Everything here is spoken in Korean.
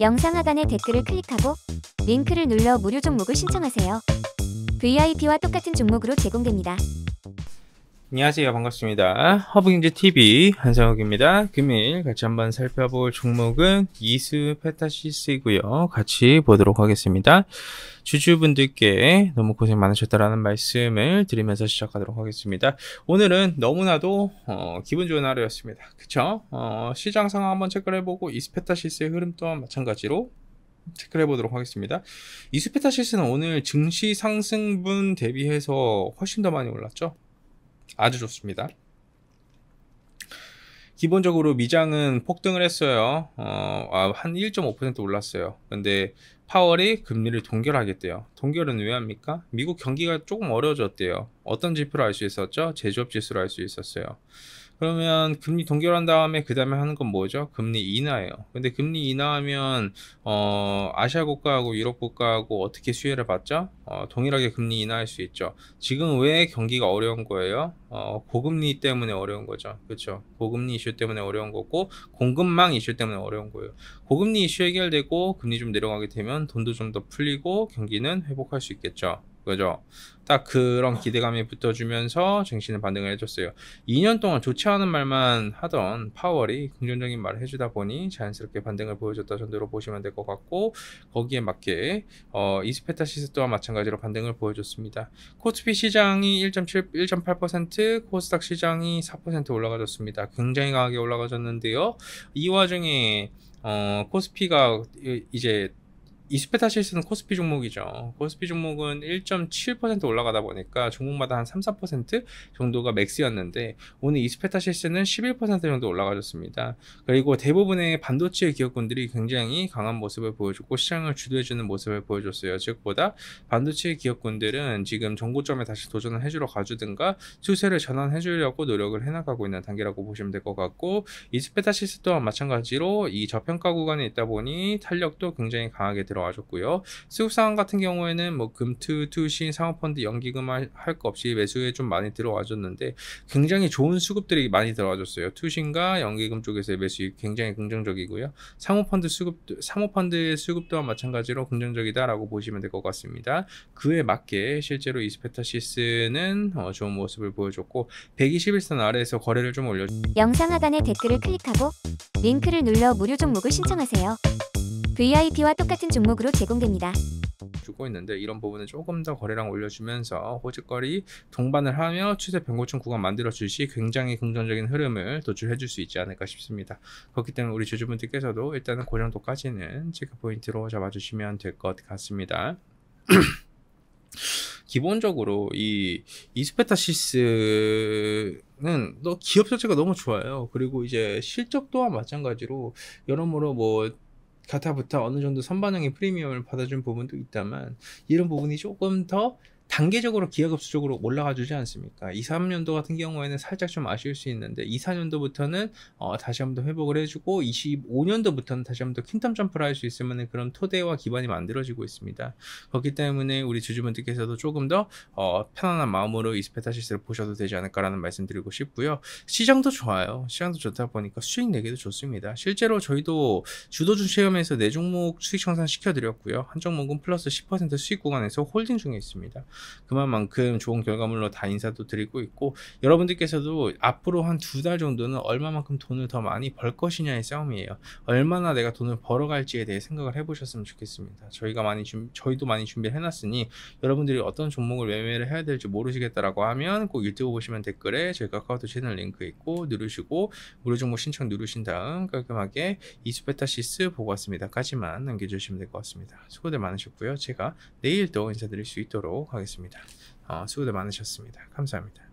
영상 하단의 댓글을 클릭하고 링크를 눌러 무료 종목을 신청하세요. VIP와 똑같은 종목으로 제공됩니다. 안녕하세요 반갑습니다 허브경제TV 한상욱입니다 금일 같이 한번 살펴볼 종목은 이수 페타시스이고요 같이 보도록 하겠습니다 주주분들께 너무 고생 많으셨다라는 말씀을 드리면서 시작하도록 하겠습니다 오늘은 너무나도 어, 기분 좋은 하루였습니다 그쵸? 어, 시장 상황 한번 체크를 해보고 이수 페타시스의 흐름 또한 마찬가지로 체크를 해보도록 하겠습니다. 이스페타시스는 오늘 증시 상승분 대비해서 훨씬 더 많이 올랐죠. 아주 좋습니다. 기본적으로 미장은 폭등을 했어요. 어, 아, 한1.5% 올랐어요. 근데 파월이 금리를 동결하겠대요. 동결은 왜 합니까? 미국 경기가 조금 어려워졌대요. 어떤 지표로 알 수 있었죠? 제조업 지수로 알 수 있었어요. 그러면 금리 동결한 다음에 그 다음에 하는 건 뭐죠? 금리 인하예요. 근데 금리 인하하면 어, 아시아 국가하고 유럽 국가하고 어떻게 수혜를 받죠? 어, 동일하게 금리 인하할 수 있죠. 지금 왜 경기가 어려운 거예요? 어, 고금리 때문에 어려운 거죠. 그렇죠? 고금리 이슈 때문에 어려운 거고 공급망 이슈 때문에 어려운 거예요. 고금리 이슈 해결되고 금리 좀 내려가게 되면 되면 돈도 좀 더 풀리고 경기는 회복할 수 있겠죠. 그죠? 딱 그런 기대감이 붙어주면서 쟁신은 반등을 해줬어요. 2년 동안 좋지 않은 말만 하던 파월이 긍정적인 말을 해주다 보니 자연스럽게 반등을 보여줬다 정도로 보시면 될 것 같고 거기에 맞게 어, 이스페타시스 또한 마찬가지로 반등을 보여줬습니다. 코스피 시장이 1.7, 1.8%, 코스닥 시장이 4% 올라가졌습니다. 굉장히 강하게 올라가졌는데요. 이 와중에 어, 코스피가 이제 이스페타 실스는 코스피 종목이죠. 코스피 종목은 1.7% 올라가다 보니까 종목마다 한 3, 4% 정도가 맥스였는데 오늘 이스페타 실스는 11% 정도 올라가졌습니다. 그리고 대부분의 반도체 기업군들이 굉장히 강한 모습을 보여줬고 시장을 주도해주는 모습을 보여줬어요. 즉보다 반도체 기업군들은 지금 정고점에 다시 도전을 해주러 가주든가 추세를 전환해주려고 노력을 해나가고 있는 단계라고 보시면 될 것 같고 이스페타 실스 또한 마찬가지로 이 저평가 구간에 있다 보니 탄력도 굉장히 강하게 들어 들어가셨고요. 수급상 같은 경우에는 뭐 금투, 투신, 상호펀드, 연기금 할 거 없이 매수에 좀 많이 들어와줬는데 굉장히 좋은 수급들이 많이 들어와줬어요. 투신과 연기금 쪽에서의 매수 굉장히 긍정적이고요. 상호펀드 수급, 상호펀드의 수급 또 마찬가지로 긍정적이다라고 보시면 될 것 같습니다. 그에 맞게 실제로 이스페타시스는 어, 좋은 모습을 보여줬고 121선 아래에서 거래를 좀 올려. 영상 하단의 댓글을 클릭하고 링크를 눌러 무료 종목을 신청하세요. VIP와 똑같은 종목으로 제공됩니다. 주고 있는데 이런 부분은 조금 더 거래량 올려주면서 호재거리 동반을 하며 추세 변고층 구간 만들어줄 시 굉장히 긍정적인 흐름을 도출해줄 수 있지 않을까 싶습니다. 그렇기 때문에 우리 주주분들께서도 일단은 고 그 정도까지는 체크 포인트로 잡아주시면 될 것 같습니다. 기본적으로 이 이스페타시스는 너 기업 자체가 너무 좋아요. 그리고 이제 실적 또한 마찬가지로 여러모로 뭐 가타부터 어느 정도 선반영의 프리미엄을 받아준 부분도 있다만 이런 부분이 조금 더 단계적으로 기하급수적으로 올라가 주지 않습니까? 2, 3년도 같은 경우에는 살짝 좀 아쉬울 수 있는데 2, 4년도부터는 어, 다시 한번 더 회복을 해주고 25년도부터는 다시 한번 더 퀸텀 점프를 할 수 있으면 그런 토대와 기반이 만들어지고 있습니다. 그렇기 때문에 우리 주주분들께서도 조금 더 어, 편안한 마음으로 이스페타시스를 보셔도 되지 않을까라는 말씀드리고 싶고요. 시장도 좋아요. 시장도 좋다 보니까 수익 내기도 좋습니다. 실제로 저희도 주도주 체험에서 4종목 수익 청산 시켜드렸고요. 한 종목은 플러스 10% 수익 구간에서 홀딩 중에 있습니다. 그만큼 좋은 결과물로 다 인사도 드리고 있고 여러분들께서도 앞으로 한 두 달 정도는 얼마만큼 돈을 더 많이 벌 것이냐의 싸움이에요. 얼마나 내가 돈을 벌어갈지에 대해 생각을 해보셨으면 좋겠습니다. 저희가 많이 준 저희도 많이 준비를 해놨으니 여러분들이 어떤 종목을 매매를 해야 될지 모르시겠다라고 하면 꼭 유튜브 보시면 댓글에 저희 카카오톡 채널 링크 있고 누르시고 무료 정보 신청 누르신 다음 깔끔하게 이스페타시스 보고 왔습니다까지만 남겨주시면 될 것 같습니다. 수고들 많으셨고요. 제가 내일 도 인사드릴 수 있도록 하겠습니다. 하겠습니다. 어, 아, 수고들 많으셨습니다. 감사합니다.